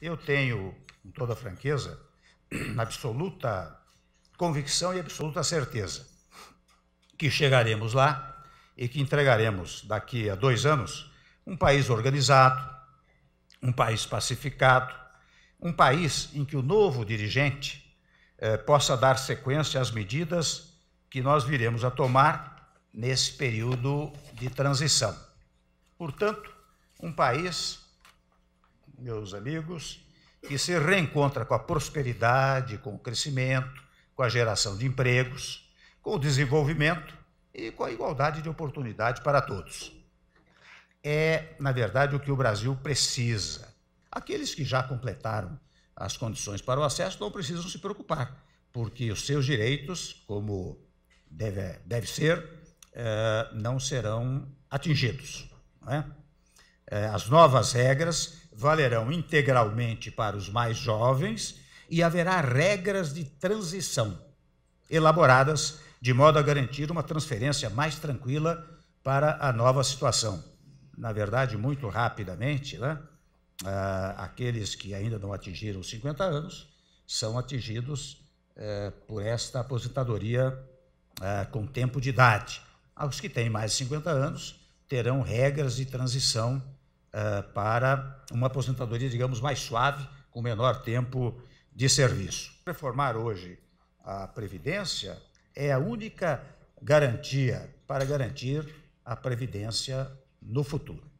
Eu tenho, com toda franqueza, na absoluta convicção e absoluta certeza que chegaremos lá e que entregaremos daqui a dois anos um país organizado, um país pacificado, um país em que o novo dirigente eh, possa dar sequência às medidas que nós viremos a tomar nesse período de transição. Portanto, um país meus amigos, que se reencontra com a prosperidade, com o crescimento, com a geração de empregos, com o desenvolvimento e com a igualdade de oportunidade para todos. É, na verdade, o que o Brasil precisa. Aqueles que já completaram as condições para o acesso não precisam se preocupar, porque os seus direitos, como deve, deve ser, eh, não serão atingidos. Não é? Eh, as novas regras valerão integralmente para os mais jovens e haverá regras de transição elaboradas de modo a garantir uma transferência mais tranquila para a nova situação. Na verdade, muito rapidamente, né, ah, aqueles que ainda não atingiram 50 anos são atingidos eh, por esta aposentadoria eh, com tempo de idade. Os que têm mais de 50 anos terão regras de transição uh, para uma aposentadoria, digamos, mais suave, com menor tempo de serviço. Reformar hoje a Previdência é a única garantia para garantir a Previdência no futuro.